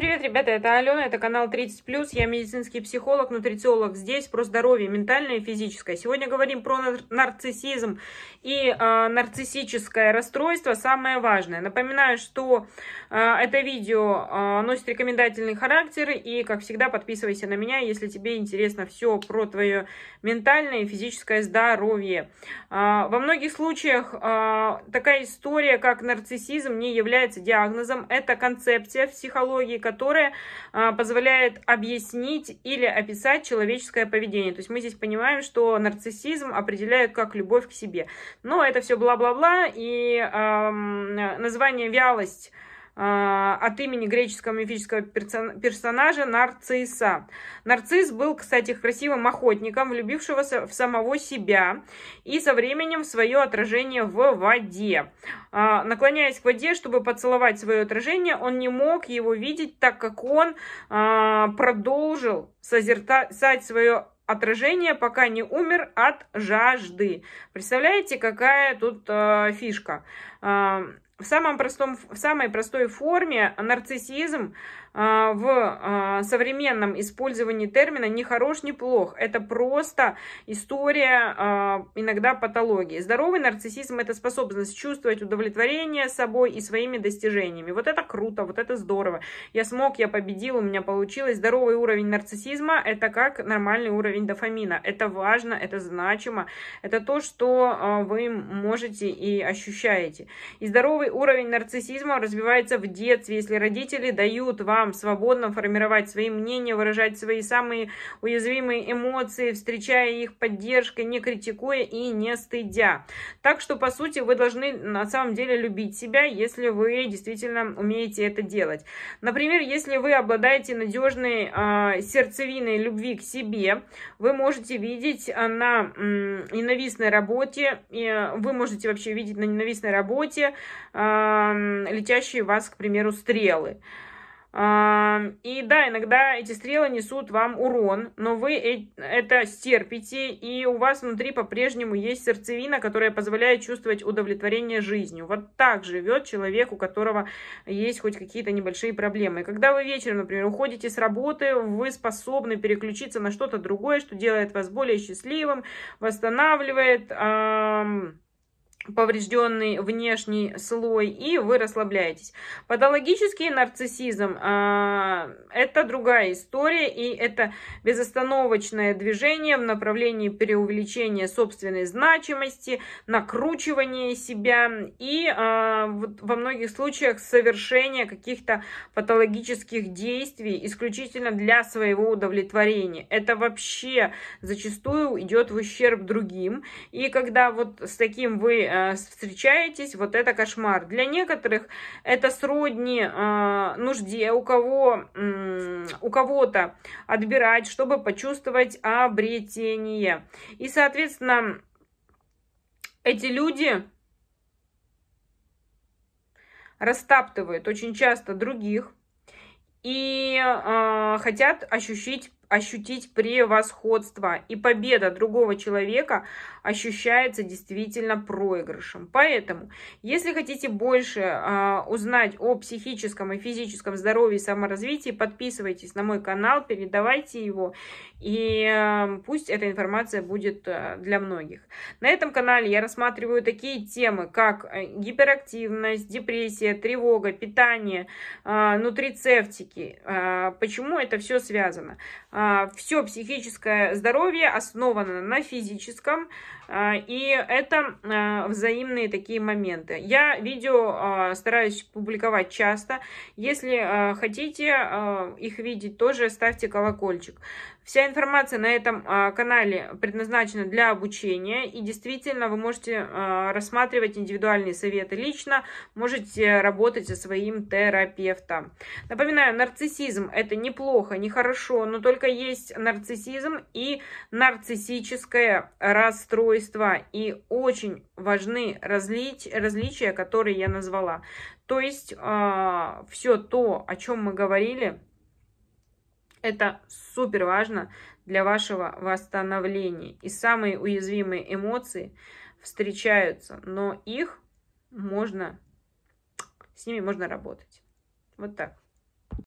привет, ребята, это Алена, это канал 30+, я медицинский психолог, нутрициолог, здесь про здоровье ментальное и физическое. Сегодня говорим про нар нарциссизм и э, нарциссическое расстройство, самое важное. Напоминаю, что э, это видео э, носит рекомендательный характер, и, как всегда, подписывайся на меня, если тебе интересно все про твое ментальное и физическое здоровье. Э, во многих случаях э, такая история, как нарциссизм, не является диагнозом, это концепция психологии, которая а, позволяет объяснить или описать человеческое поведение. То есть мы здесь понимаем, что нарциссизм определяют как любовь к себе. Но это все бла-бла-бла, и эм, название «вялость» А, от имени греческого мифического персонажа Нарцисса. Нарцисс был, кстати, красивым охотником, влюбившегося в самого себя и со временем в свое отражение в воде. А, наклоняясь к воде, чтобы поцеловать свое отражение, он не мог его видеть, так как он а, продолжил созерцать свое отражение, пока не умер от жажды. Представляете, какая тут э, фишка? Э, в, самом простом, в самой простой форме нарциссизм а, в а, современном использовании термина не хорош, не плох. Это просто история а, иногда патологии. Здоровый нарциссизм – это способность чувствовать удовлетворение собой и своими достижениями. Вот это круто, вот это здорово. Я смог, я победил, у меня получилось. Здоровый уровень нарциссизма – это как нормальный уровень дофамина. Это важно, это значимо, это то, что вы можете и ощущаете. И здоровый уровень нарциссизма развивается в детстве, если родители дают вам вам свободно формировать свои мнения, выражать свои самые уязвимые эмоции, встречая их поддержкой, не критикуя и не стыдя. Так что, по сути, вы должны на самом деле любить себя, если вы действительно умеете это делать. Например, если вы обладаете надежной э, сердцевиной любви к себе, вы можете видеть а, на э, ненавистной работе, э, вы можете вообще видеть на ненавистной работе э, летящие вас, к примеру, стрелы. И да, иногда эти стрелы несут вам урон, но вы э, это стерпите, и у вас внутри по-прежнему есть сердцевина, которая позволяет чувствовать удовлетворение жизнью. Вот так живет человек, у которого есть хоть какие-то небольшие проблемы. когда вы вечером, например, уходите с работы, вы способны переключиться на что-то другое, что делает вас более счастливым, восстанавливает... Эм поврежденный внешний слой, и вы расслабляетесь. Патологический нарциссизм э, это другая история, и это безостановочное движение в направлении переувеличения собственной значимости, накручивания себя и э, вот во многих случаях совершения каких-то патологических действий исключительно для своего удовлетворения. Это вообще зачастую идет в ущерб другим, и когда вот с таким вы Э, встречаетесь, вот это кошмар. Для некоторых это сродни э, нужде у кого э, у кого-то отбирать, чтобы почувствовать обретение. И, соответственно, эти люди растаптывают очень часто других и э, хотят ощутить ощутить превосходство. И победа другого человека ощущается действительно проигрышем. Поэтому, если хотите больше э, узнать о психическом и физическом здоровье и саморазвитии, подписывайтесь на мой канал, передавайте его, и э, пусть эта информация будет э, для многих. На этом канале я рассматриваю такие темы, как э, гиперактивность, депрессия, тревога, питание, э, нутрицептики. Э, почему это все связано? А, Все психическое здоровье основано на физическом, а, и это а, взаимные такие моменты. Я видео а, стараюсь публиковать часто. Если хотите их видеть, тоже ставьте колокольчик. Вся информация на этом канале предназначена для обучения. И действительно, вы можете рассматривать индивидуальные советы лично, можете работать со своим терапевтом. Напоминаю, нарциссизм – это неплохо, нехорошо, но только есть нарциссизм и нарциссическое расстройство листва. И очень важны различ... различия, которые я назвала. То есть э, а, все то, о чем мы говорили, это супер важно для вашего восстановления. И самые уязвимые эмоции встречаются, но их можно, с ними можно работать. Вот так.